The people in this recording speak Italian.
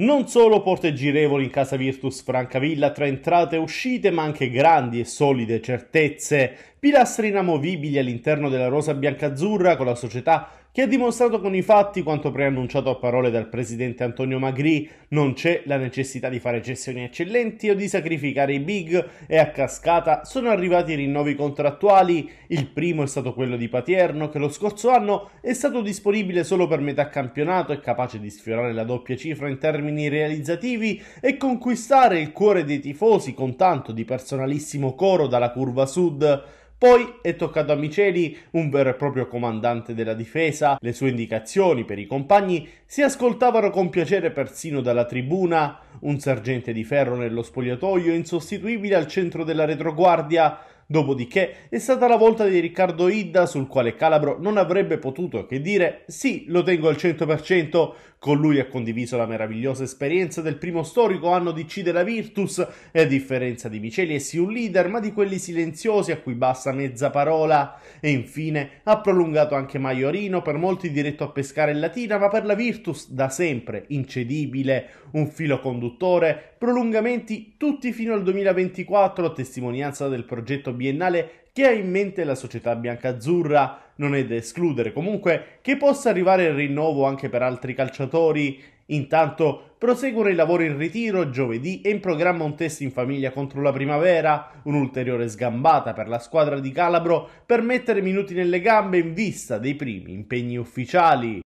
Non solo porte girevoli in casa Virtus Francavilla tra entrate e uscite, ma anche grandi e solide certezze pilastri inamovibili all'interno della rosa biancazzurra con la società che ha dimostrato con i fatti quanto preannunciato a parole dal presidente Antonio Magri, non c'è la necessità di fare cessioni eccellenti o di sacrificare i big e a cascata sono arrivati rinnovi contrattuali, il primo è stato quello di Patierno che lo scorso anno è stato disponibile solo per metà campionato e capace di sfiorare la doppia cifra in termini realizzativi e conquistare il cuore dei tifosi con tanto di personalissimo coro dalla curva sud. Poi è toccato a Miceli, un vero e proprio comandante della difesa, le sue indicazioni per i compagni si ascoltavano con piacere persino dalla tribuna, un sergente di ferro nello spogliatoio insostituibile al centro della retroguardia, Dopodiché è stata la volta di Riccardo Idda sul quale Calabro non avrebbe potuto che dire sì, lo tengo al 100%, con lui ha condiviso la meravigliosa esperienza del primo storico anno di C della Virtus e a differenza di Miceli è sì un leader ma di quelli silenziosi a cui basta mezza parola e infine ha prolungato anche Maiorino per molti diretto a pescare in latina ma per la Virtus da sempre incedibile un filo conduttore prolungamenti tutti fino al 2024 testimonianza del progetto biennale che ha in mente la società biancazzurra. Non è da escludere comunque che possa arrivare il rinnovo anche per altri calciatori. Intanto proseguono i lavori in ritiro giovedì e in programma un test in famiglia contro la primavera, un'ulteriore sgambata per la squadra di Calabro per mettere minuti nelle gambe in vista dei primi impegni ufficiali.